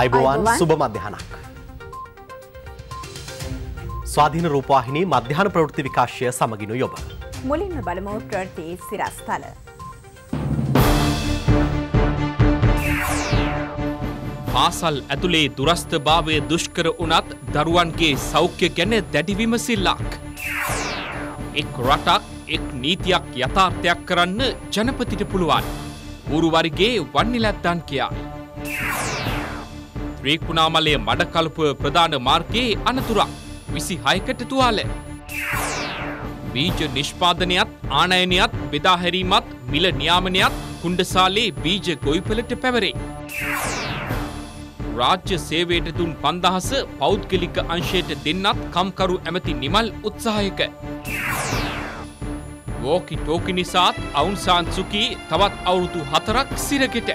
අයිබෝවන් සුබ මධ්‍යහනක්. ස්වාධීන රූපවාහිනී මධ්‍යහන ප්‍රවෘත්ති විකාශය සමගිනු යොබ. මුලින්ම බලමෝ ප්‍රවෘත්ති සිරස්තල. පාසල් ඇතුළේ දුරස්ථභාවය දුෂ්කර වුණත් දරුවන්ගේ සෞඛ්‍ය ගැන දැඩි විමසිල්ලක්. එක් රටක් එක් නීතියක් යථාර්ථයක් කරන්න ජනපතිට පුළුවන්. ඌරුවරිගේ වන්නිලැත්තන් කියා. ්‍රීකුණාමලය මඩකලපුව ප්‍රධාන මාර්ගයේ අනතුරක් විසි හයකට තුවාල. බීජ නිෂ්පාදනයත් ආනයනයත් බෙදාහැරීමත් මිල නියාමනයත් කුණ්ඩසාලේ බීජ ගොයිපලට පැවරේ. රාජ්‍ය සේවයට දුන් පන්දහස පෞද්ගලික අංශයට දෙන්නත් කම්කරු ඇමති නිමල් උත්සාහයක. වෝකි ටෝකි නිසාත් අවුන්සාන්සුකී තවත් අවුරුදු හතරක් සිරගෙට.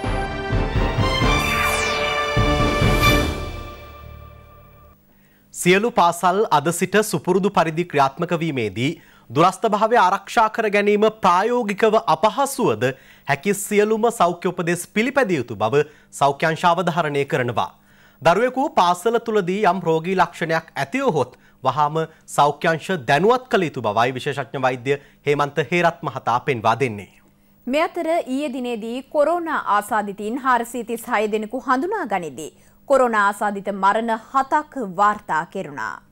සියලු පාසල් අද සිට සුපුරුදු පරිදි ක්‍රියාත්මක වීමේදී දුරස්ථභාවය ආරක්ෂා කර ගැනීම ප්‍රායෝගිකව අපහසුවද හැකි සියලුම සෞඛ්‍ය උපදෙස් පිළිපැදිය යුතු බව සෞඛ්‍යංශාව ධාරණය කරනවා. දරුවෙකු පාසල තුලදී යම් රෝගී ලක්ෂණයක් ඇතිවහොත් වහාම සෞඛ්‍යංශ දැනුවත් කළ යුතු බවයි විශේෂඥ වෛද්‍ය හේමන්ත හේරත් මහතා පෙන්වා දෙන්නේ. මෙ අතර ඊයේ දිනේදී කොරෝනා ආසාදිතයින් 436 දෙනෙකු හඳුනා ගනිදී කොරෝනා ආසාදිත මරණ හතක් වාර්තා කෙරුණා.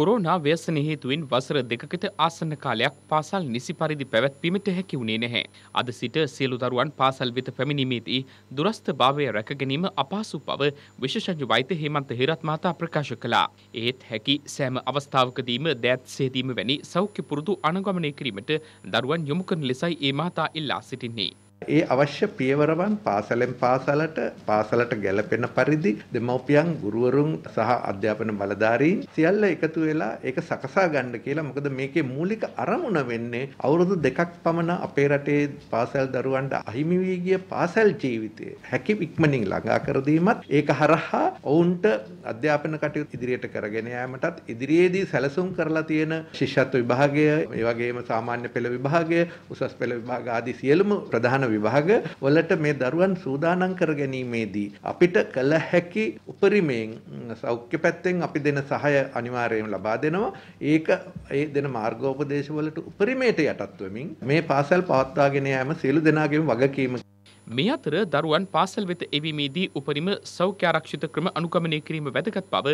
කොරෝනා ව්‍යසන හේතුවෙන් වසර දෙකකට ආසන්න කාලයක් පාසල් නිසි පරිදි පැවැත්වීමට හැකි වුණේ නැහැ. අද සිට සියලු දරුවන් පාසල් වෙත පැමිණීමේදී දුරස්ථභාවය රැකගැනීම අපහසු බව විශේෂඥ වෛද්‍ය හේමන්ත හිරත් මහතා ප්‍රකාශ කළා. ඒත් හැකි සෑම අවස්ථාවකදීම දෑත් සේදීම වැනි සෞඛ්‍ය පුරුදු අනුගමනය කිරීමට දරුවන් යොමු කරන ලෙසයි ඒ මහතා ඉල්ලා සිටින්නේ. ඒ අවශ්‍ය පියවරවන් පාසලෙන් පාසලට පාසලට ගැලපෙන පරිදි දෙමව්පියන් ගුරුවරුන් සහ අධ්‍යාපන බලධාරීන් සියල්ල එකතු වෙලා ඒක සකසා ගන්න කියලා මොකද මේකේ මූලික අරමුණ වෙන්නේ අවුරුදු දෙකක් පමණ අපේ රටේ පාසල් දරුවන්ට අහිමි වී ගිය පාසල් ජීවිතය හැකි ඉක්මනින් ළඟා කර දීමත් ඒක හරහා ඔවුන්ට අධ්‍යාපන කටයුතු ඉදිරියට කරගෙන යාමටත් ඉදිරියේදී සැලසුම් කරලා තියෙන ශිෂ්‍යත්ව විභාගය ඒ වගේම සාමාන්‍ය පෙළ විභාගය උසස් පෙළ විභාග ආදී සියලුම ප්‍රධාන විභාග වලට මේ දරුවන් සූදානම් කර ගැනීමේදී අපිට කළ හැකි උපරිමයෙන් සෞඛ්‍ය පැත්තෙන් අපි දෙන සහය අනිවාර්යයෙන් ලබා දෙනවා. ඒක ඒ දෙන මාර්ගෝපදේශ වලට උපරිමයට යටත් වෙමින් මේ පාසල් පවත්වාගෙන යාම සියලු දෙනාගේම වගකීම මේ අතර දරුවන් පාසල් වෙත එවීමේදී උපරිම සෞඛ්‍ය ආරක්ෂිත ක්‍රම අනුගමනය කිරීම වැදගත් බව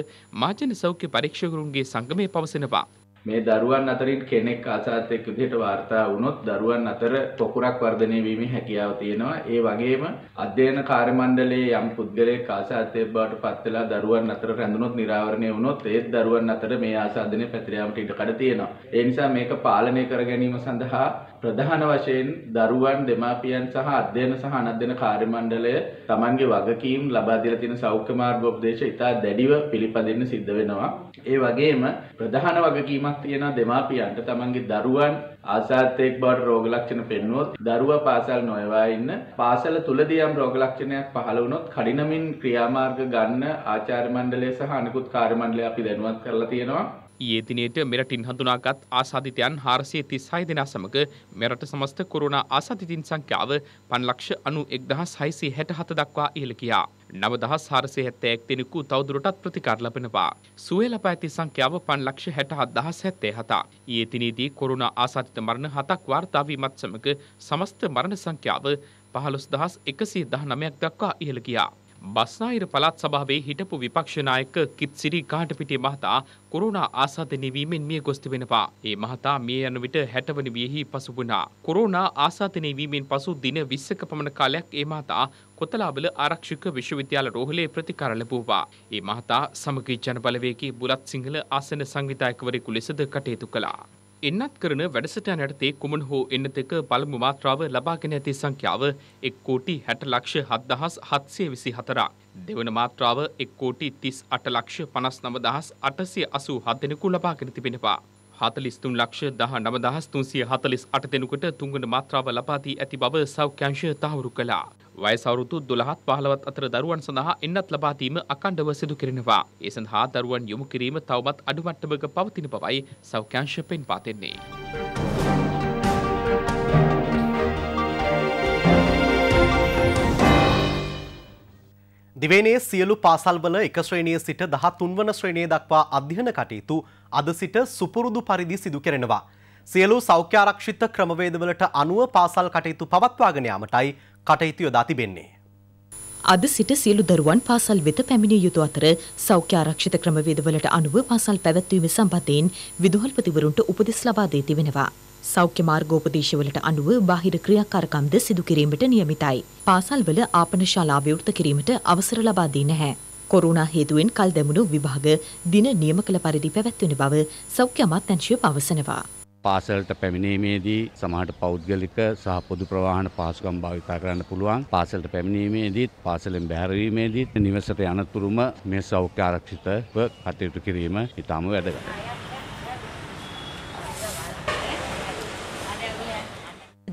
මාජන සෞඛ්‍ය පරීක්ෂකරුන්ගේ සංගමය පවසනවා. මේ දරුවන් අතරින් කෙනෙක් ආසාත්‍යයක් විදිහට වාර්තා වුණොත් දරුවන් අතර පොකුරක් වර්ධනය වීමේ හැකියාව තියෙනවා. ඒ වගේම අධ්‍යයන කාර්ය මණ්ඩලයේ යම් පුද්ගලයෙක් ආසාත්‍යයක් බවට පත් වෙලා දරුවන් අතර රැඳුනොත් නිරාවරණය වුණොත් ඒත් දරුවන් අතර මේ ආසාදනය පැතිර යාමට ඉඩ කඩ තියෙනවා. ඒ නිසා මේක පාලනය කර ගැනීම සඳහා ප්‍රධාන වශයෙන් දරුවන් දෙමාපියන් සහ අධ්‍යයන සහ අනධ්‍යයන කාර්ය මණ්ඩලය Tamanගේ වගකීම් ලබා දීලා තියෙන සෞඛ්‍ය මාර්ගෝපදේශ ඉතා දැඩිව පිළිපදින්න සිද්ධ වෙනවා. ඒ වගේම ප්‍රධාන වගකීමක් තියෙන දෙමාපියන්ට Tamanගේ දරුවන් ආසාත්‍යයක් බවට රෝග ලක්ෂණ පෙන්වුවොත් දරුවා පාසල් නොයවා ඉන්න පාසල තුලදී යම් රෝග ලක්ෂණයක් පහළ වුණොත් කඩිනමින් ක්‍රියාමාර්ග ගන්න ආචාර්ය මණ්ඩලය සහ අනිකුත් කාර්ය මණ්ඩලය අපි දැනුවත් කරලා තියෙනවා. ඊයේ දිනේට මෙරටින් හඳුනාගත් ආසාධිතයන් 436 දෙනා සමග මෙරට සමස්ත කොරෝනා ආසාධිතින් සංඛ්‍යාව 591667 දක්වා ඉහළ ගියා. 9471 දිනකු තවදුරටත් ප්‍රතිකාර ලැබෙනවා. සුවේ ලබා ඇති සංඛ්‍යාව 567077. ඊයේ දිනේදී කොරෝනා ආසාධිත මරණ 7ක් වාර්තා වීමත් සමග සමස්ත මරණ සංඛ්‍යාව 15119ක් දක්වා ඉහළ ගියා. බස්නාහිර පළාත් සභාවේ හිටපු විපක්ෂ නායක කිත්සිරි කාටපිටිය මහතා කොරෝනා ආසාද නිවීමෙන් මිය ගොස් තිබෙනවා. ඒ මහතා මිය යන විට 60 වන වියෙහි පසු වුණා. කොරෝනා ආසාද නිවීමෙන් පසු දින 20ක පමණ කාලයක් ඒ මහතා කොතලාබල ආරක්ෂක විශ්වවිද්‍යාල රෝහලේ ප්‍රතිකාර ලැබුවා. ඒ මහතා සමගී ජනබලවේගී බුලත් සිංහල ආසන සංවිධායකවරයෙකු ලෙසද කටයුතු කළා. එන්නත් කරන වැඩසටයන් යටතේ කුමන හෝ එන්නතක පළමු මාත්‍රාව ලබාගෙන ඇති සංඛ්‍යාව එක් කෝටි හැට ලක්ෂ හත්දහස් හත්සේ විසි හතරා. දෙවන මාත්‍රාව එක් කෝටි තිස් අට ලක්ෂ පනස් නමදහස් අටසය අසූ හත් දෙෙනෙකු ලබාගෙන තිබෙනවා. හතලිස්තුන් ලක්ෂ දහ නමදහස් තුන්සිය හතලිස් අට දෙෙනුකට තුන්ගට මාත්‍රාව ලපාදී ඇති බව සෞඛ්‍යංශය තහවුරු කළා. වයසවරුතු දොළහත් පහලවත් අතර දරුවන් සඳහා එන්නත් ලබාදීම අකණ්ඩව සිදු කරනවා. ඒ සඳහා දරුවන් යොමු කිරීම තවමත් අඩුමට්ටමක පවතින බවයි සෞඛ්‍යංශ පෙන් පාතෙන්නේ. දිවේනේ සියලු පාසල්වල එක ශ්‍රේණිය සිට දහත් තුන්වන ශ්‍රේණිය දක්වා අධ්‍යන කටයුතු අද සිට සුපුරුදු පරිදි සිදු කෙරෙනවා. සියලු සෞඛ්‍යාරක්ෂිත ක්‍රමවේදවලට අනුව පාසල් කටයුතු පවත්වාගෙන යාමටයි කටයුතු යොදා තිබෙන්නේ. අද සිට සියලු දරුවන් පාසල් වෙත පැමිණිය යුතු අතර සෞඛ්‍යාරක්ෂිත ක්‍රමවේදවලට අනුව පාසල් පැවැත්වීම සම්බන්ධයෙන් විදුහල්පතිවරුන්ට උපදෙස් ලබා දී තිබෙනවා. සෞඛ්‍ය මාර්ගෝපදේශවලට අනුව බාහිර ක්‍රියාකාරකම්ද සිදු කිරීමට නියමිතයි. පාසල්වල ආපන ශාලා විවෘත කිරීමට අවසර ලබා දී නැහැ. කොරුණා හේතුවෙන් කල් දැමුණු විභාග දින නියම කළ පරිදි පැවැත්වෙන බව සෞඛ්‍ය අමාත්‍යංශය පවසනවා. පාසලට පැමිණීමේදී සමහට පෞද්ගලික සහ පොදු ප්‍රවාහන පහසුකම් භාවිතා කරන්න පුළුවන් පාසලට පැමිණීමේදීත් පාසලෙන් බැහැරවීමේදීත් නිවසට යනතුරුම මේ සෞඛ්‍ය ආරක්ෂිතව කටයුතු කිරීම ඉතාම වැදගත්.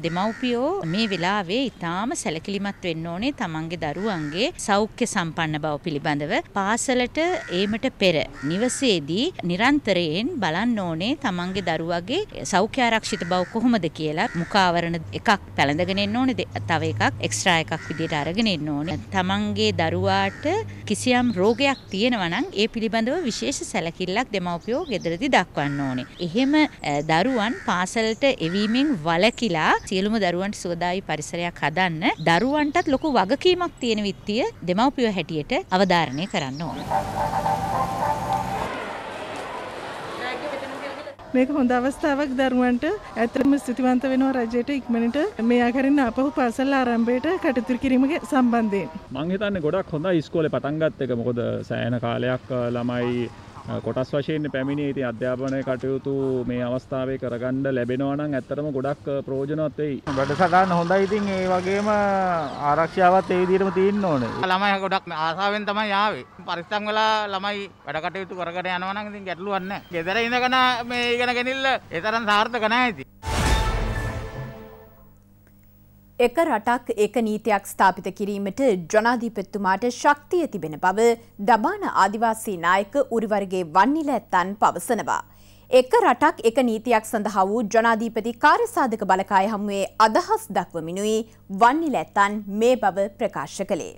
දෙමව්පියෝ මේ වෙලාවේ ඉතාම සැලකිලිමත් වෙන්න ඕනේ තමන්ගේ දරුවන්ගේ සෞඛ්‍ය සම්පන්න බව පිළිබඳව පාසලට ඒමට පෙර නිවසේදී නිරන්තරයෙන් බලන්න ඕනේ තමන්ගේ දරුවගේ සෞඛ්‍ය ආරක්ෂිත බව කොහොමද කියලා මුඛාවරණ එකක් පැළඳගෙන එන්න ඕනේ තව එකක් එක්ස්ට්‍රා එකක් විදිහට අරගෙන එන්න ඕනේ තමන්ගේ දරුවාට කිසියම් රෝගයක් තියෙනවා නම් ඒ පිළිබඳව විශේෂ සැලකිල්ලක් දෙමව්පියෝ ගෙදරදී දක්වන්න ඕනේ එහෙම දරුවන් පාසලට එවීමෙන් වලකිලා සියලුම දරුවන්ට සුවදායි පරිසරයක් හදන්න දරුවන්ටත් ලොකු වගකීමක් තියෙන විත්තිය දෙමව්පියෝ හැටියට අවධාරණය කරන්න ඕනේ. මේක හොඳ අවස්ථාවක් දරුවන්ට ඇත්තටම ස්තුතිවන්ත වෙනවා රජයට ඉක්මනට මේ ආකාරයෙන් ආපහු පාසල් ආරම්භයට කටයුතු කිරීම සම්බන්ධයෙන්. මං හිතන්නේ ගොඩක් හොඳයි ඉස්කෝලේ පටන් ගත්ත එක මොකද සෑහෙන කාලයක් ළමයි කොටස් වශයෙන් පැමිණි ඉති අධ්‍යාපනය කටයුතු මේ අවස්ථාවේ කරගණ්ඩ ලැබෙනවනම් ඇත්තරම ගොඩක් ප්‍රෝජනවත් වෙයි වැඩසටහන් හොඳ ඉතින් ඒ වගේම ආරක්ෂාවත් ඒ විදිහටම තියෙන්න ඕනේ ළමයි ගොඩක් ආසාවෙන් තමයි ආවේ පරිස්සම් වෙලා ළමයි වැඩ කටයුතු කරගෙන යනවා නම් ඉතින් ගැටලුවක් නැහැ ගෙදර ඉඳගෙන මේ ඉගෙන ගෙනිල්ල ඒ තරම් සාර්ථක නැහැ ඉතින් එක රටක් එක නීතියක් ස්ථාපිත කිරීමට ජනාධිපතිතුමාට ශක්තිය තිබෙන බව දබාන ආදිවාසී නායක උරිවර්ගේ වන්නිල ඇත්තන් පවසනවා. එක රටක් එක නීතියක් සඳහා වූ ජනාධීපති කාර්යසාධක බලකාය හමුවේ අදහස් දක්වමිනුයි වන්නිල ඇත්තන් මේ බව ප්‍රකාශ කළේ.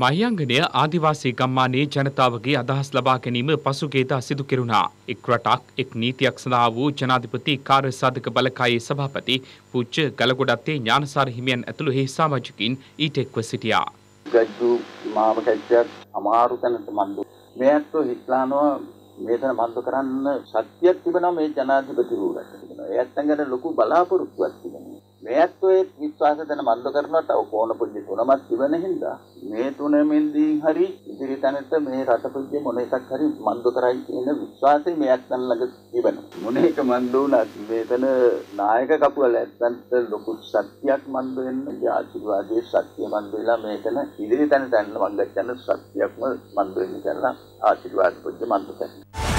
මහියංගනය ආදිවාසී ගම්මානයේ ජනතාවගේ අදහස් ලබා ගැනීම පසුගේදා සිදු කෙරුණා. එක් රටක් එක් නීතියක් සඳහා වූ ජනාධිපති කාර්ය සාධක බලකායේ සභාපති පූජ්‍ය ගලගොඩත්තේ ඥානසාර හිමියන් ඇතුළු හේ සමාජිකින් ඊට එක්ව සිටියා. ගජ්ජු මාව කැච්චක් අමාරු තැනට මන්දු. මේ ඇත්තෝ හිස්ලානවා මේතන මන්දු කරන්න ශක්තියක් තිබෙනවා මේ ජනාධිපතිවරුන්ට. ඒ ඇත්තන්ගට ලොකු බලාපොරොත්තුවක් තිබෙනවා. මේත් ඔය විශ්වාස කරන මල්ල කරනට ඕන පුජ්‍ය තුනමත් තිබෙන හින්දා මේ තුනෙන්දී හරි ඉදිරි තැනට මේ රට පුජ්‍ය මොන එකක් හරි මන්දු කරයි කියන විශ්වාසය මේත් තන ළඟ තිබෙනවා මොන එක මන්දු වුණත් මේතන නායක කපුවල ඇත්තන්ට ලොකු සත්‍යයක් මන්දු වෙන්න ආශිර්වාදයේ සත්‍ය මන්දු වෙලා මේතන ඉදිරි තැනට යන්න මංගච්ඡන සත්‍යයක්ම මන්දු වෙන්න කියලා ආශිර්වාද පුජ්‍ය මන්දු කරනවා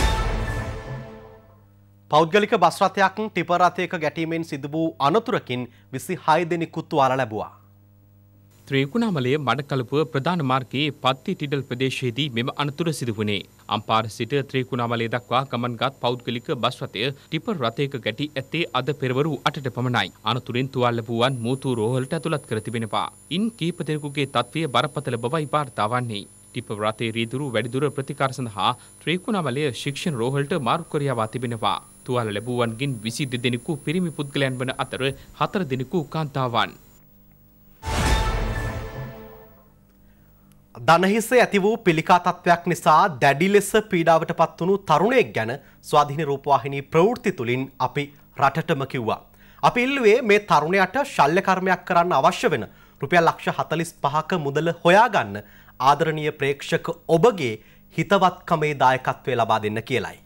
පෞද්ගලික බස් රථයක් ටිපර් රථයක ගැටීමෙන් සිදු වූ අනතුරකින් 26 දෙනෙකු තුවාල ලැබුවා. ත්‍රිකුණාමලයේ මඩකලපුව ප්‍රධාන මාර්ගයේ පත්ති ටිඩල් ප්‍රදේශයේදී මෙම අනතුර සිදු වුණේ. අම්පාර සිට ත්‍රිකුණාමලයේ දක්වා ගමන්ගත් පෞද්ගලික බස් රථය ටිපර් රථයක ගැටි ඇත්තේ අද පෙරවරු 8ට පමණයි. අනතුරෙන් තුවාල ලැබුවන් මූතු රෝහලට ඇතුළත් කර තිබෙනවා. ඉන් කීප දෙනෙකුගේ තත්ත්වය බරපතල බවයි වාර්තා වන්නේ. ටිපර් රථයේ රීදුරු වැඩිදුර ප්‍රතිකාර සඳහා ත්‍රිකුණාමලයේ ශික්ෂණ රෝහලට මාර්ග කර යවා තිබෙනවා. තුවාල ලැබුවන්ගෙන් විසි දෙදෙනෙකු පිරිමි පුද්ගලයන් වන අතර හතර දෙනෙකු කාන්තාවන්. දනහිස ඇති වූ පිළිකා තත්ත්වයක් නිසා දැඩි ලෙස පීඩාවට පත්වුණු තරුණයෙක් ගැන ස්වාධීන රූපවාහිනී ප්‍රවෘත්ති තුළින් අපි රටටම කිව්වා. අපි ඉල්ලුවේ මේ තරුණයට ශල්්‍ය කර්මයක් කරන්න අවශ්‍ය වෙන රුපියල් ලක්ෂ හතලිස් පහක මුදල හොයාගන්න ආදරණීය ප්‍රේක්ෂක ඔබගේ හිතවත්කමේ දායකත්වය ලබා දෙන්න කියලයි.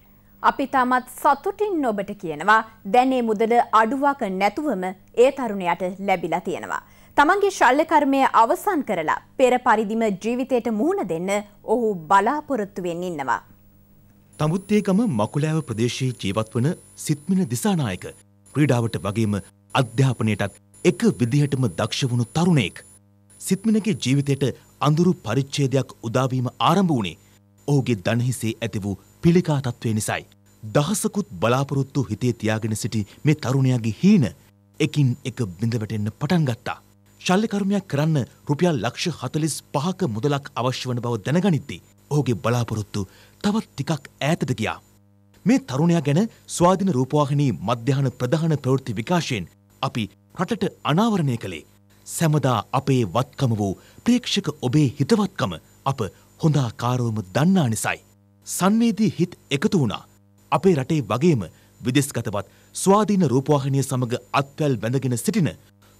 අපි තාමත් සතුටින් ඔබට කියනවා දැනේ මුදල අඩුවක් නැතුවම ඒ තරුණයට ලැබිලා තියෙනවා. තමන්ගේ ශල්්‍යකර්මය අවසන් කරලා පෙර පරිදිම ජීවිතයට මුහුණ දෙන්න ඔහු බලාපොරොත්තුවෙන් ඉන්නවා. තමුත්තේකම මකුලෑව ප්‍රදේශයේ ජීවත්වන සිත්මින දිසානායක ක්‍රීඩාවට වගේම අධ්‍යාපනයටත් එක විදිහටම දක්ෂ වුණු තරුණයෙක්. සිත්මිනගේ ජීවිතයට අඳුරු පරිච්ඡේදයක් උදාවීම ආරම්භ වුණේ ඔහුගේ දනහිසේ ඇති වූ පිළිකා තත්ත්වය නිසායි. දහසකුත් බලාපොරොත්තු හිතේ තියාගෙන සිටි මේ තරුණයාගේ හීන එකින් එක බිඳවැටෙන්න පටන් ගත්තා. ශල්‍යකර්මයක් කරන්න රුපියල් ලක්ෂ හතලිස් පහක මුදලක් අවශ්‍ය වන බව දැනගනිද්දී ඔහුගේ බලාපොරොත්තු තවත් ටිකක් ඈතට ගියා. මේ තරුණයා ගැන ස්වාධින රූපවාහිනී මධ්‍යහන ප්‍රධාන ප්‍රවෘත්ති විකාශයෙන් අපි රටට අනාවරණය කළේ සැමදා අපේ වත්කම වූ ප්‍රේක්ෂක ඔබේ හිතවත්කම අප හොඳා කාරවම දන්නා නිසයි. සංවේදී හිත් එකතු වුණා. අපේ රටේ වගේම විදෙස්ගතවත් ස්වාධීන රූපවාහිනිය සමග අත්වැල් බැඳගෙන සිටින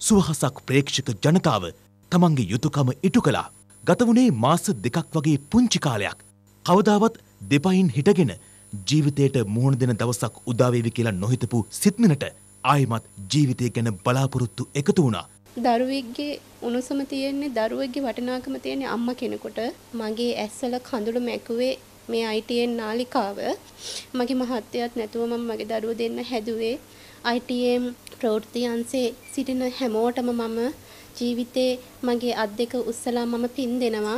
සුවහසක් ප්‍රේක්ෂක ජනතාව තමන්ගේ යුතුයකම ඉටු කළා. ගත වුණේ මාස දෙකක් වගේ පුංචි කාලයක්. කවදාවත් දෙපයින් හිටගෙන ජීවිතයට මුහුණ දෙන දවසක් උදාවේවි කියලා නොහිතපු සිත්මිනට ආයෙමත් ජීවිතය ගැන බලාපොරොත්තු එකතු වුණා. දරුවෙක්ගේ උණුසම තියෙන්නේ දරුවෙක්ගේ වටිනාකම තියෙන්නේ අම්මා කෙනෙකුට. මගේ ඇස්වල කඳුළු මැකුවේ මේ ITN නාලිකාව මගේ මහත්තයත් නැතුව මම මගේ දරුව දෙන්න හැදුවේ ITM ප්‍රවෘත්ති අංශේ සිටින හැමෝටම මම ජීවිතේ මගේ අත් දෙක උස්සලා මම පින් දෙනවා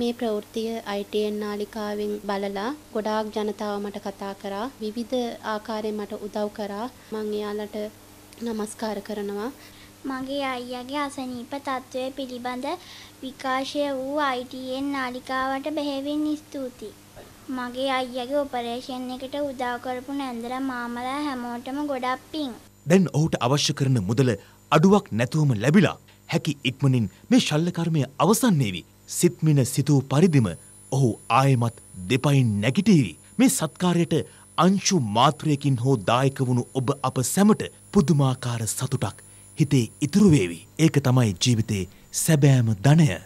මේ ප්‍රවෘත්තිය ITN නාලිකාවෙන් බලලා ගොඩාක් ජනතාව මට කතා කරා විවිධ ආකාරයෙන් මට උදව් කරා මම එයාලට নমස්කාර කරනවා මගේ අයියාගේ අසනීප තත්ත්වය පිළිබඳ විකාශය වූ ITN නාලිකාවට බෙහෙවින් ස්තුතියි මගේ අයියගේ ඔපරේෂන් එකට උදව් කරපු නැන්දලා මාමලා හැමෝටම ගොඩක් පිං. දැන් ඔහුට අවශ්‍ය කරන මුදල අඩුවක් නැතුවම ලැබිලා හැකි ඉක්මනින් මේ ශල්ල කර්මය අවසන් වේවි. සිත්මින සිතූ පරිදිම ඔහු ආයෙමත් දෙපයින් නැගිටීවි. මේ සත්කාරයට අංශු මාත්‍රයකින් හෝ දායක වුණු ඔබ අප සැමට පුදුමාකාර සතුටක් හිතේ ඉතුරු වේවි. ඒක තමයි ජීවිතේ සැබෑම ධනය.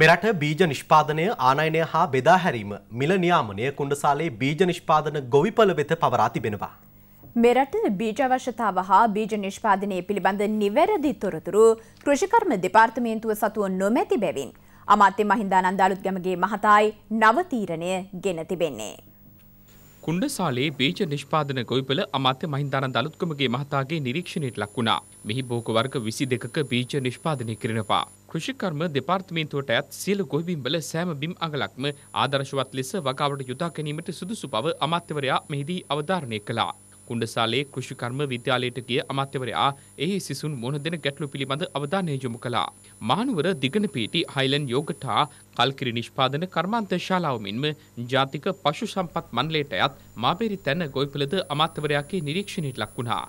මෙරට බීජ නිෂ්පාදනය ආනයනය හා බෙදාහැරීම මිල නියාමනය කුණ්ඩසාලේ බීජ නිෂ්පාදන ගොවිපල වෙත පවරා තිබෙනවා. මෙරට බීජ අවශ්‍යතාව හා බීජ නිෂ්පාදනය පිළිබඳ නිවැරදි තොරතුරු කෘෂිකර්ම දෙපාර්තමේන්තුව සතුව නොමැති බැවින්. අමාත්‍ය මහින්දානන්දාලුත් ගමගේ මහතායි නවතීරණය ගෙන තිබෙන්නේ. කුණ්ඩසාලේ බීජ නිෂ්පාදන ගොවිපල අමාත්‍ය මහින්දානන්ද අලුත්කමගේ මහතාගේ නිරීක්ෂණයට ලක් වුණා. මෙහි භෝග වර්ග 22ක බීජ නිෂ්පාදනය කරනවා. කෘෂිකර්ම දෙපාර්තමේන්තුවට ඇත් සියලු ගොවිබිම්වල සෑම බිම් අඟලක්ම ආදර්ශවත් ලෙස වගාවට යොදා ගැනීමට සුදුසු බව අමාත්‍යවරයා මෙහිදී අවධාරණය කළා. කුණ්ඩසාලේ කෘෂිකර්ම විද්‍යාලයට ගිය අමාත්‍යවරයා එහි සිසුන් මුහුණ දෙන ගැටලු පිළිබඳ අවධානය යොමු කළා. මහනුවර දිගනපීටි හයිලන් යෝගටා කල්කිරි නිෂ්පාදන කර්මාන්ත ශාලාව මෙන්ම ජාතික පශු සම්පත් මණ්ඩලයටයත් මාබේරි තැන ගොවිපළද අමාත්‍යවරයාගේ නිරීක්ෂණයට ලක් වුණා.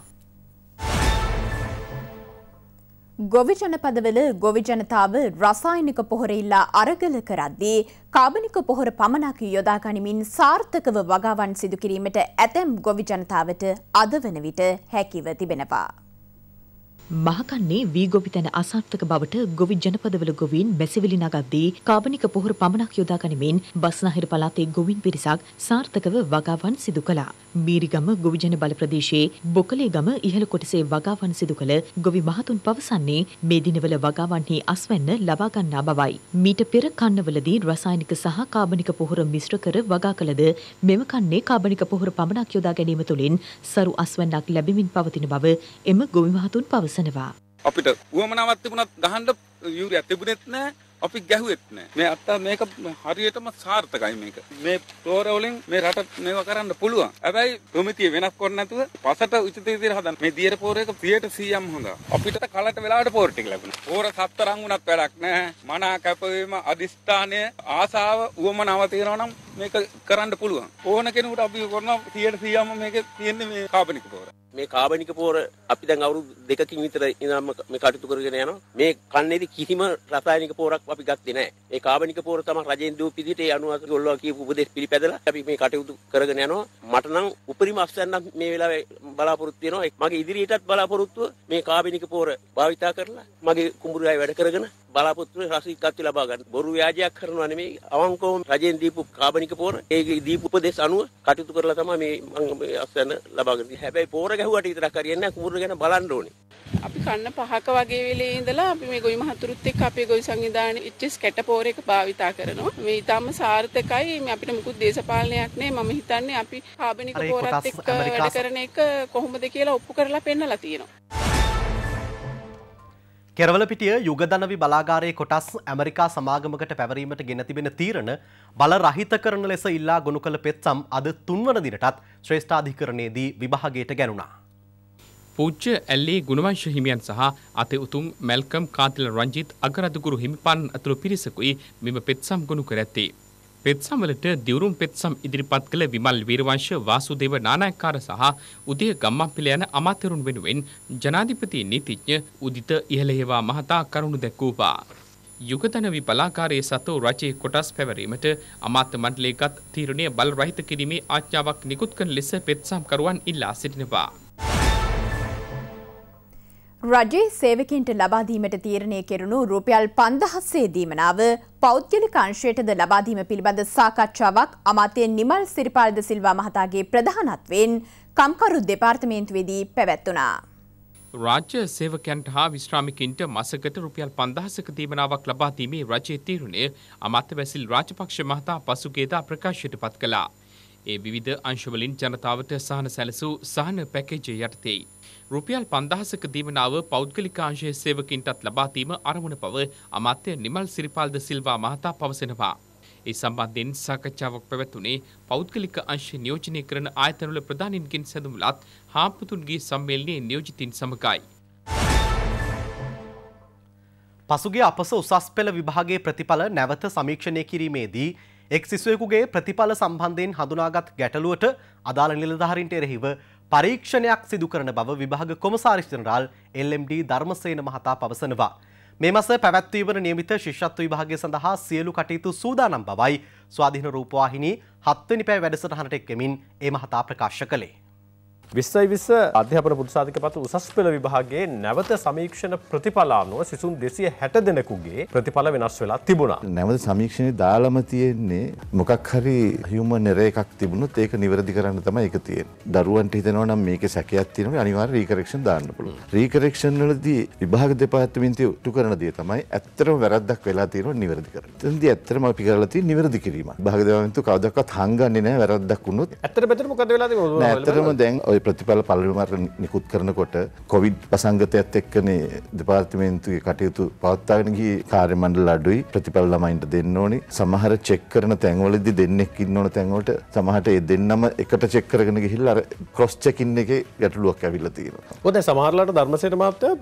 ගොවි ජනපදවල ගොවි ජනතාව රසායනික පොහොර ඉල්ලා අරගල කරද්දී කාබනික පොහොර පමණක් යොදා ගනිමින් සාර්ථකව වගාවන් සිදු කිරීමට ඇතැම් ගොවි ජනතාවට අද වන විට හැකිව තිබෙනවා. මහකන්නේ වී ගොවිතැන අසාර්ථක බවට ගොවි ජනපදවල ගොවීන් බැසවිලි නගද්දී කාබනික පොහොර පමණක් යොදා ගනිමින් බස්නාහිර පළාතේ ගොවින් පිරිසක් සාර්ථකව වගාවන් සිදු කළා. මීරිගම ගොවිජන බල ප්‍රදේශයේ බොකලේගම ඉහළ කොටසේ වගාවන් සිදු කළ ගොවි මහතුන් පවසන්නේ මේ දිනවල වගාවන්හි අස්වැන්න ලබා ගන්නා බවයි. මීට පෙර කන්නවලදී රසායනික සහ කාබනික පොහොර මිශ්‍ර කර වගා කළද මෙම කන්නේ කාබනික පොහොර පමණක් යොදා ගැනීම තුළින් සරු අස්වැන්නක් ලැබෙමින් පවතින බව එම ගොවි මහතුන් පවසනවා. පවසනවා. අපිට වුවමනාවක් තිබුණත් ගහන්න යූරියා තිබුණෙත් නෑ අපි ගැහුවෙත් නෑ. මේ අත්තා මේක හරියටම සාර්ථකයි මේක. මේ ෆ්ලෝර වලින් මේ රට මේවා කරන්න පුළුවන්. හැබැයි ප්‍රමිතිය වෙනස් කර නැතුව පසට උචිත විදිහට හදන්න. මේ දියර පෝර එක 100%ක්ම හොඳයි. අපිට කලට වෙලාවට පෝර ටික ලැබුණා. පෝර සතරන් වුණත් වැඩක් නෑ. මනා කැපවීම, අදිස්ථානය, ආසාව, උවමනාව තියෙනවා නම් මේක කරන්න පුළුවන්. ඕන කෙනෙකුට අපි කරනවා 100%ක්ම මේක තියෙන්නේ මේ කාබනික පෝර. මේ කාබනික පෝර අපි දැන් අවුරුදු දෙකකින් විතර ඉඳන්ම මේ කටයුතු කරගෙන යනවා. මේ කන්නේදී කිසිම රසායනික පෝරක් අපි ගත්තේ නැහැ. ඒ කාබනික පෝර තමයි රජෙන් දීපු පිළිදෙට ඒ අනුව ගොල්ලෝ කියපු උපදේශ පිළිපැදලා අපි මේ කටයුතු කරගෙන යනවා. මට නම් උපරිම අස්වැන්නක් මේ වෙලාවේ බලාපොරොත්තු වෙනවා. මගේ ඉදිරියටත් බලාපොරොත්තුව මේ කාබනික පෝර භාවිතා කරලා මගේ කුඹුරයි වැඩ කරගෙන බලාපොරොත්තු වෙන රසිකත්වය ලබා ගන්න. බොරු ව්‍යාජයක් කරනවා නෙමෙයි අවංකවම රජෙන් දීපු කාබනික පෝර ඒ දීපු උපදේශ අනුව කටයුතු කරලා තමයි මේ මම අස්වැන්න ලබා ගන්න. හැබැයි පෝර ගැහුවට විතරක් හරියන්නේ නැහැ කුඹුර ගැන බලන්න ඕනේ. අපි කන්න පහක වගේ වෙලේ ඉඳලා අපි මේ ගොවි මහතුරුත් එක්ක අපේ ගොවි සංවිධානයේ ඉච්චස් කැට පෝර එක භාවිතා කරනවා. මේ ඊටම සාර්ථකයි. මේ අපිට මුකුත් දේශපාලනයක් නෑ. මම හිතන්නේ අපි කාබනික පෝරත් එක්ක වැඩ කරන එක කොහොමද කියලා ඔප්පු කරලා පෙන්නලා තියෙනවා. කෙරවලපිටිය යුගදනවි බලාගාරයේ කොටස් ඇමරිකා සමාගමකට පැවරීමට ගෙන තිබෙන තීරණ බල රහිත කරන ලෙස ඉල්ලා ගොනු කළ පෙත්සම් අද තුන්වන දිනටත් ශ්‍රේෂ්ඨාධිකරණයේදී විභාගයට ගැනුණා. පූජ්‍ය ඇල්ලේ ගුණවංශ හිමියන් සහ අති උතුම් මැල්කම් කාතිල රංජිත් අගරදුගුරු හිමිපන් ඇතුළු පිරිසකුයි මෙම පෙත්සම් ගොනු කර ඇත්තේ. පෙත්සමලට දිවුරුම් පෙත්සම් ඉදිරිපත් කළ විමල් වීරවංශ වාසුදේව නානායක්කාර සහ උදය ගම්මන්පිල යන අමාත්‍යරුන් වෙනුවෙන් ජනාධිපති නීතිඥ උදිත ඉහළේවා මහතා කරුණු දැක්වූවා. යුගතන විපලාකාරයේ සතු රජයේ කොටස් පැවරීමට අමාත්‍ය මණ්ඩලයේගත් තීරණය බල රහිත කිරීමේ ආඥාවක් නිකුත් කරන ලෙස පෙත්සම්කරුවන් ඉල්ලා සිටිනවා. රජයේ සේවකින්ට ලබාදීමට තීරණය කෙරුණු රුපියල් පන්දහස්සේ දීමනාව පෞද්ගලික අංශයටද ලබාදීම පිළිබඳ සාකච්ඡාවක් අමාත්‍ය නිමල් සිරිපාලද සිල්වා මහතාගේ ප්‍රධානත්වයෙන් කම්කරු දෙපාර්තමේන්තුවේදී පැවැත්වුණා. රාජ්‍ය සේවකයන්ට හා විශ්‍රාමිකින්ට මසකට රුපියල් පන්දහසක දීමනාවක් ලබාදීමේ රජයේ තීරණය අමාත්‍ය වැසිල් රාජපක්ෂ මහතා පසුගේදා ප්‍රකාශයට පත් කළා. ඒ විවිධ අංශවලින් ජනතාවට සහන සැලසූ සහන පැකේජය යටතේයි. රුපියල් පන්දහසක දීමනාව පෞද්ගලිකාංශයේ සේවකින්ටත් ලබාදීම අරමුණ බව අමාත්‍ය නිමල් සිරිපාල්ද සිල්වා මහතා පවසනවා. ඒ සම්බන්ධයෙන් සාකච්ඡාවක් පැවැත්වුණේ පෞද්ගලික අංශ නියෝජනය කරන ආයතනවල ප්‍රධානින්ගෙන් සැඳුම්ලත් හාම්පතුන්ගේ සම්මේලනයේ නියෝජිතින් සමගයි. පසුගේ අපස උසස් පෙළ විභාගේ ප්‍රතිඵල නැවත සමීක්ෂණය කිරීමේදී එක් සිසුවෙකුගේ ප්‍රතිඵල සම්බන්ධයෙන් හඳුනාගත් ගැටලුවට අදාළ නිලධාරින්ට එරෙහිව පරීක්ෂණයක් සිදු කරන බව විභාග කොමසාරි ජනරාල් LMD ධර්මසේන මහතා පවසනවා. මේ මස පැවැත්වීමන නියමිත ශිෂ්‍යත්ව විභාගය සඳහා සියලු කටයුතු සූදානම් බවයි ස්වාධීන රූපවාහිනී හත්වනි පැය වැඩසටහනට එක්කමින් ඒ මහතා ප්‍රකාශ කළේ. විස්සයි විස්ස අධ්‍යාපන පුදසාධක පත උසස් පෙළ විභාගේ නැවත සමීක්ෂණ ප්‍රතිඵලානුව සිසුන් දෙසිය හැට දෙනෙකුගේ ප්‍රතිඵල වෙනස් වෙලා තිබුණා. නැවත සමීක්ෂණය දාලම තියෙන්නේ මොකක් හරි හියුම නිරය එකක් තිබුණොත් ඒක නිවැරදි කරන්න තමයි එක තියෙන. දරුවන්ට හිතනවා නම් මේක සැකයක් තියෙනවා අනිවාර්ය රීකරෙක්ෂන් දාන්න පුළුවන්. රීකරෙක්ෂන් වලදී විභාග දෙපාර්තමේන්තිය උටු කරන දේ තමයි ඇත්තටම වැරද්දක් වෙලා තියෙනවා නිවැරදි කරන්න. එතනදී ඇත්තටම අපි කරලා තියෙන්නේ නිවැරදි කිරීම. විභාග දෙපාර්තමේන්තුව කවදාවත් හංගන්නේ නැහැ වැරද්දක් වුණොත්. ඇත්තටම මෙතන මොකද වෙලා තියෙන්නේ? ඇත්තටම දැන් ඔය ඒ ප්‍රතිඵල පළවෙනිවට නිකුත් කරනකොට කොවිඩ් වසංගතයත් එක්කනේ දෙපාර්තමේන්තුවේ කටයුතු පවත්වාගෙන ගිය කාර්ය මණ්ඩල අඩුයි ප්‍රතිඵල ළමයින්ට දෙන්න ඕනි. සමහර චෙක් කරන තැන්වලදී දෙන්නෙක් ඉන්න ඕන තැන්වලට සමහරට ඒ දෙන්නම එකට චෙක් කරගෙන ගිහිල්ලා අර ක්‍රොස් චෙකින් එකේ ගැටලුවක් ඇවිල්ලා තියෙනවා. මොකද සමහරලාට ධර්මසේන මහත්තයා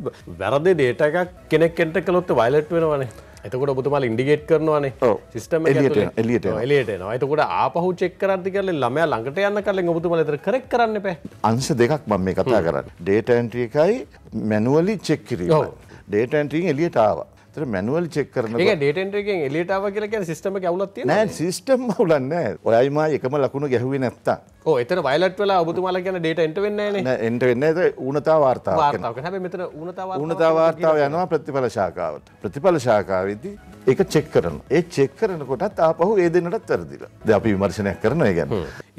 වැරදි ඩේටා එකක් කෙනෙක් එන්ටර් කළොත් වයලට් වෙනවනේ. එතකොට ඔබතුමා ඉන්ඩිගේට් කරනවානේ සිිටම එලියට එලියට එලියට නවා එතකොට ආපහු චෙක් කරන්ති කරල ළමය ළඟට යන්න කලින් ඔබතුමා එතර කරෙක් කරන්න පැ අංශ දෙකක් මම මේ කතා කරන්න ඩේටන්ට්‍රියකයි මැනුවලි චෙක්කිරීම ඩේටන්ටීන් එලියට ආවා ඇතර මැනුවල් චෙක් කරන ඩේටෙන්ටගෙන් එලිටාව කියලක සිස්ටම ඇවලත් නෑ සිිටම් වලන්න ඔයයිම එකම ලකුණ ගැහුවේ නැත්තා එතන වයිලට වෙලා ඔබතුමාල ගැන ඩේට එට වෙන්න එට වෙන්න ඇත ඌනතා වාර්තාව මෙත ඌනතා වාර්තාව යනවා ප්‍රතිඵල ශාකාවට ප්‍රතිඵල ශාකාවදී එක චෙක් කරන ඒ චෙක් කරනකොටත් ආපහු ඒදනටත් තරදිලා ද අපි විමර්ශනයක් කරන ගැන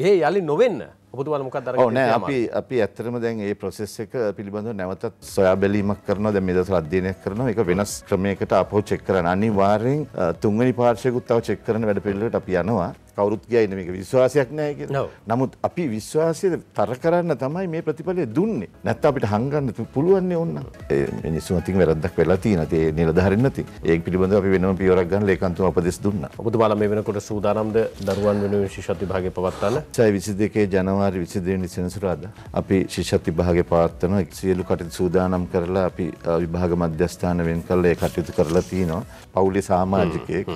ඒ යලි නොවෙන්න ඔබතුමාල මොකක් දර ඕනෑ අපි අපි ඇත්තරම දැන් ඒ ප්‍රොසෙස් එක පිළිබඳව නැවතත් සොයා බැලීමක් කරනවා දැන් මෙදස අධ්‍යයනය කරනවා ඒක වෙනස් ක්‍රමයකට අපෝ චෙක් කරන අනිවාර්යෙන් තුන්වෙනි පාර්ශයකුත් තව චෙක් කරන වැඩ පිළිවෙලට අපි යනවා කවුරුත් කියයින මේක විශ්වාසයක් නෑ කියලා. නමුත් අපි විශ්වාසය තර කරන්න තමයි මේ ප්‍රතිඵලය දුන්නේ. නැත්නම් අපිට හංගන්න පුළුවන් නේ ඕන්න. ඒ මිනිස්සුන් අතින් වැරද්දක් වෙලා තියෙනවා. ඒ නිලධාරින් නැති. ඒක පිළිබඳව අපි වෙනම පියවරක් ගන්න ලේකන්තුම උපදෙස් දුන්නා. ඔබතුමාලා මේ වෙනකොට සූදානම්ද දරුවන් වෙනුවෙන් ශිෂ්‍යත් විභාගේ පවත්වන්න? 622 ජනවාරි 22 වෙනි සෙනසුරාදා අපි ශිෂ්‍යත් විභාගේ පවත්වන සියලු කටයුතු සූදානම් කරලා අපි විභාග මධ්‍යස්ථාන වෙන් කරලා ඒ කටයුතු කරලා තිනවා. පවුලේ සමාජිකයෙක්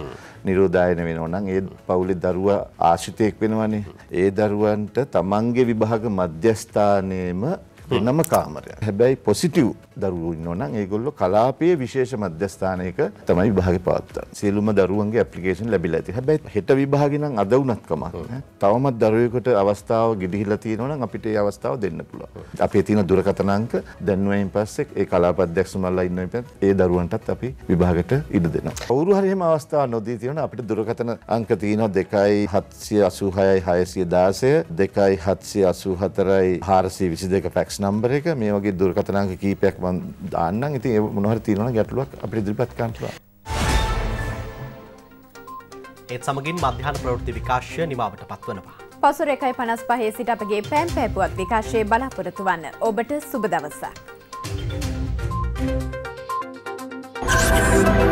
නිරෝධායන වෙනවා නම් ඒ පවුලේ දරුවා ආශ්‍රිතයෙක් වෙනවනේ. ඒ දරුවන්ට තමන්ගේ විභාග මධ්‍යස්ථානයේම වෙනම කාමරය. හැබැයි පොසිටිව් දරුවෝ ඉන්නවනම් ඒගොල්ලෝ කලාපයේ විශේෂ මධ්‍යස්ථානයක තමයි විභාග පවත්වන්නේ. සියලුම දරුවන්ගේ ඇප්ලිකේෂන් ලැබිලා ඇති. හැබැයි හෙට විභාගෙ නම් අද වුණත් කමක් නැහැ. තවමත් දරුවෙකුට අවස්ථාව ගෙඩිහිලා තියෙනවා නම් අපිට ඒ අවස්ථාව දෙන්න පුළුවන්. අපේ තියෙන දුරකථන අංක දැන්වෙන් පස්සේ ඒ කලාප අධ්‍යක්ෂතුමන්ලා ඉන්න ඉපැත් ඒ දරුවන්ටත් අපි විභාගට ඉඩ දෙනවා. කවුරු හරි එහෙම අවස්ථාවක් නොදී තියෙනවා අපිට දුරකථන අංක තියෙනවා 2යි 786යි 616 2යි 784යි 422 ෆැක්ස් නම්බර එක මේ වගේ දුරකථනාංක කීපයක් මම දාන්නම්. ඉතින් ඒ මොනවා හරි තියෙනවා නම් ගැටලුවක් අපිට ඉදිරිපත් කරන්න පුළුවන්. ඒත් සමගින් මධ්‍යහන ප්‍රවෘත්ති විකාශය නිමාවට පත්වනවා. පසුර 1.55 සිට අපගේ පෑම් පෑපුවක් විකාශයේ බලාපොරොත්තු වන්න. ඔබට සුබ දවසක්. Thank you.